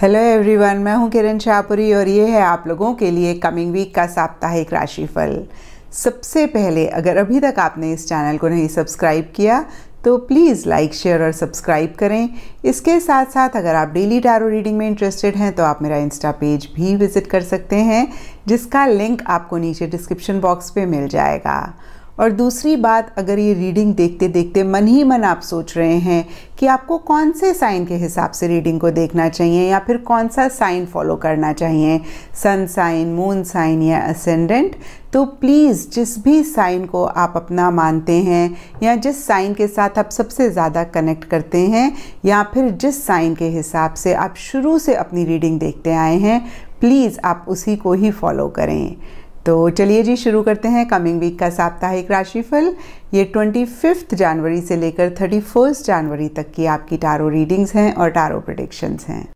hello everyone मैं हूं किरण शाहपुरी और ये है आप लोगों के लिए कमिंग वीक का साप्ताहिक राशिफल सबसे पहले अगर अभी तक आपने इस चैनल को नहीं सब्सक्राइब किया तो प्लीज़ लाइक शेयर और सब्सक्राइब करें इसके साथ साथ अगर आप डेली टैरो रीडिंग में इंटरेस्टेड हैं तो आप मेरा इंस्टा पेज भी विज़िट कर सकते हैं जिसका लिंक आपको नीचे डिस्क्रिप्शन बॉक्स पे मिल जाएगा और दूसरी बात अगर ये रीडिंग देखते देखते मन ही मन आप सोच रहे हैं कि आपको कौन से साइन के हिसाब से रीडिंग को देखना चाहिए या फिर कौन सा साइन फॉलो करना चाहिए सन साइन मून साइन या असेंडेंट तो प्लीज़ जिस भी साइन को आप अपना मानते हैं या जिस साइन के साथ आप सबसे ज़्यादा कनेक्ट करते हैं या फिर जिस साइन के हिसाब से आप शुरू से अपनी रीडिंग देखते आए हैं प्लीज़ आप उसी को ही फॉलो करें तो चलिए जी शुरू करते हैं कमिंग वीक का साप्ताहिक राशिफल ये ट्वेंटी फिफ्थ जनवरी से लेकर थर्टी फर्स्ट जनवरी तक की आपकी टारो रीडिंग्स हैं और टारो प्रडिक्शंस हैं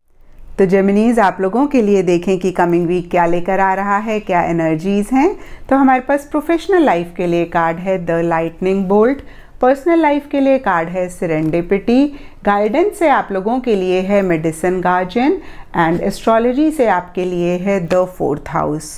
तो जेमिनीज आप लोगों के लिए देखें कि कमिंग वीक क्या लेकर आ रहा है क्या एनर्जीज हैं तो हमारे पास प्रोफेशनल लाइफ के लिए कार्ड है the lightning bolt personal life के लिए कार्ड है सिरेंडिपिटी गाइडेंस से आप लोगों के लिए है मेडिसिन गार्जियन एंड एस्ट्रोलॉजी से आपके लिए है द फोर्थ हाउस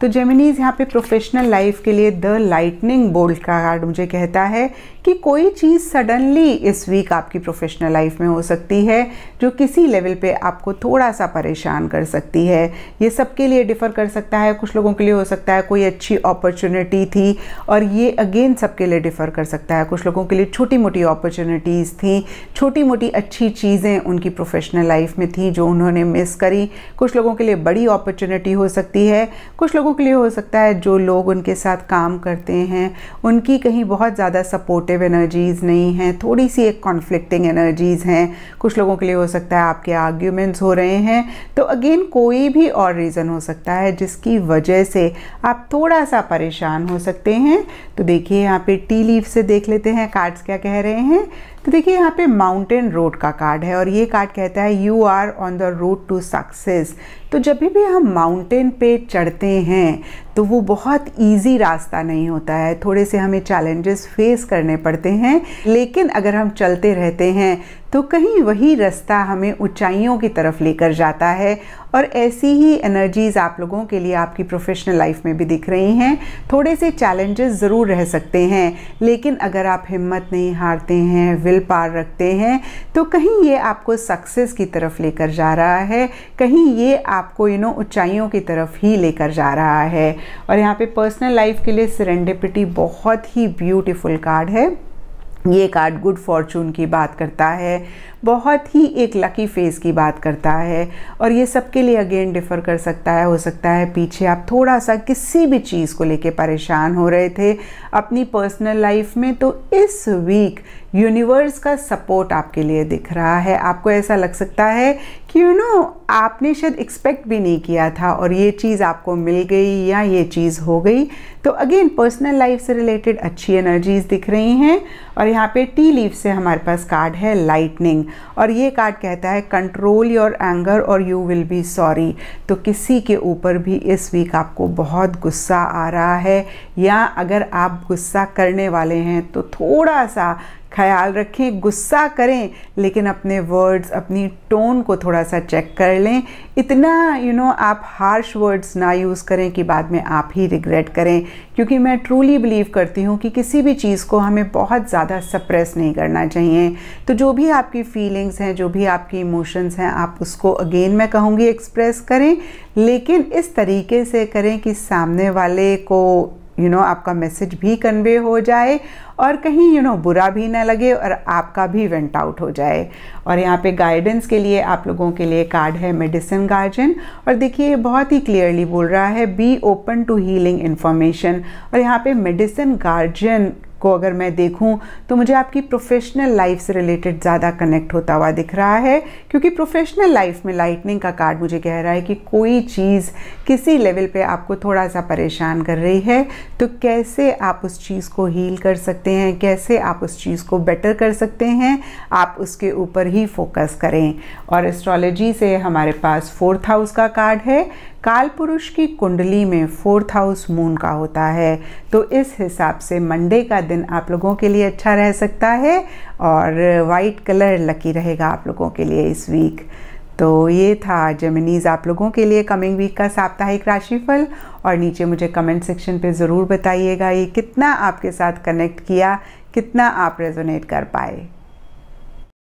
तो जेमिनीज यहाँ पे प्रोफेशनल लाइफ के लिए द लाइटनिंग बोल्ट का कार्ड मुझे कहता है कि कोई चीज़ सडनली इस वीक आपकी प्रोफेशनल लाइफ में हो सकती है जो किसी लेवल पे आपको थोड़ा सा परेशान कर सकती है ये सबके लिए डिफ़र कर सकता है कुछ लोगों के लिए हो सकता है कोई अच्छी अपॉर्चुनिटी थी और ये अगेन सबके लिए डिफ़र कर सकता है कुछ लोगों के लिए छोटी मोटी अपॉर्चुनिटीज़ थी छोटी मोटी अच्छी चीज़ें उनकी प्रोफेशनल लाइफ में थी जो उन्होंने मिस करी कुछ लोगों के लिए बड़ी अपॉर्चुनिटी हो सकती है कुछ लोगों लोगों के लिए हो सकता है जो लोग उनके साथ काम करते हैं उनकी कहीं बहुत ज़्यादा सपोर्टिव एनर्जीज़ नहीं हैं थोड़ी सी एक कॉन्फ्लिक्टिंग एनर्जीज़ हैं कुछ लोगों के लिए हो सकता है आपके आर्ग्यूमेंट्स हो रहे हैं तो अगेन कोई भी और रीज़न हो सकता है जिसकी वजह से आप थोड़ा सा परेशान हो सकते हैं तो देखिए यहाँ पे टी लीव से देख लेते हैं कार्ड्स क्या कह रहे हैं तो देखिए यहाँ पे माउंटेन रोड का कार्ड है और ये कार्ड कहता है you are on the road to success तो जब भी हम माउंटेन पे चढ़ते हैं तो वो बहुत इजी रास्ता नहीं होता है थोड़े से हमें चैलेंजेस फेस करने पड़ते हैं लेकिन अगर हम चलते रहते हैं तो कहीं वही रास्ता हमें ऊंचाइयों की तरफ लेकर जाता है और ऐसी ही एनर्जीज़ आप लोगों के लिए आपकी प्रोफेशनल लाइफ में भी दिख रही हैं थोड़े से चैलेंजेस ज़रूर रह सकते हैं लेकिन अगर आप हिम्मत नहीं हारते हैं विल पार रखते हैं तो कहीं ये आपको सक्सेस की तरफ लेकर जा रहा है कहीं ये आपको यू नो ऊंचाइयों की तरफ ही लेकर जा रहा है और यहाँ पे पर्सनल लाइफ के लिए सरेंडिपिटी बहुत ही ब्यूटीफुल कार्ड है ये कार्ड गुड फॉर्चून की बात करता है बहुत ही एक लकी फेज़ की बात करता है और ये सबके लिए अगेन डिफ़र कर सकता है हो सकता है पीछे आप थोड़ा सा किसी भी चीज़ को लेके परेशान हो रहे थे अपनी पर्सनल लाइफ में तो इस वीक यूनिवर्स का सपोर्ट आपके लिए दिख रहा है आपको ऐसा लग सकता है कि यू you नो know, आपने शायद एक्सपेक्ट भी नहीं किया था और ये चीज़ आपको मिल गई या ये चीज़ हो गई तो अगेन पर्सनल लाइफ से रिलेटेड अच्छी एनर्जीज दिख रही हैं और यहाँ पे टी लीव से हमारे पास कार्ड है लाइटनिंग और ये कार्ड कहता है कंट्रोल योर एंगर और यू विल बी सॉरी तो किसी के ऊपर भी इस वीक आपको बहुत गुस्सा आ रहा है या अगर आप गुस्सा करने वाले हैं तो थोड़ा सा ख्याल रखें गुस्सा करें लेकिन अपने वर्ड्स अपनी टोन को थोड़ा सा चेक कर लें इतना यू you नो know, आप हार्श वर्ड्स ना यूज़ करें कि बाद में आप ही रिग्रेट करें क्योंकि मैं ट्रूली बिलीव करती हूँ कि किसी भी चीज़ को हमें बहुत ज़्यादा सप्रेस नहीं करना चाहिए तो जो भी आपकी फीलिंग्स हैं जो भी आपकी इमोशंस हैं आप उसको अगेन मैं कहूँगी एक्सप्रेस करें लेकिन इस तरीके से करें कि सामने वाले को यू you नो know, आपका मैसेज भी कन्वे हो जाए और कहीं यू you नो know, बुरा भी ना लगे और आपका भी वेंट आउट हो जाए और यहाँ पे गाइडेंस के लिए आप लोगों के लिए कार्ड है मेडिसिन गार्जियन और देखिए बहुत ही क्लियरली बोल रहा है be open to healing information और यहाँ पे मेडिसिन गार्जियन को अगर मैं देखूं तो मुझे आपकी प्रोफेशनल लाइफ से रिलेटेड ज़्यादा कनेक्ट होता हुआ दिख रहा है क्योंकि प्रोफेशनल लाइफ में लाइटनिंग का कार्ड मुझे कह रहा है कि कोई चीज़ किसी लेवल पे आपको थोड़ा सा परेशान कर रही है तो कैसे आप उस चीज़ को हील कर सकते हैं कैसे आप उस चीज़ को बेटर कर सकते हैं आप उसके ऊपर ही फोकस करें और एस्ट्रोलॉजी से हमारे पास फोर्थ हाउस का कार्ड है काल पुरुष की कुंडली में फोर्थ हाउस मून का होता है तो इस हिसाब से मंडे का दिन आप लोगों के लिए अच्छा रह सकता है और वाइट कलर लकी रहेगा आप लोगों के लिए इस वीक तो ये था जेमिनीज आप लोगों के लिए कमिंग वीक का साप्ताहिक राशिफल और नीचे मुझे कमेंट सेक्शन पे ज़रूर बताइएगा ये कितना आपके साथ कनेक्ट किया कितना आप रेजोनेट कर पाए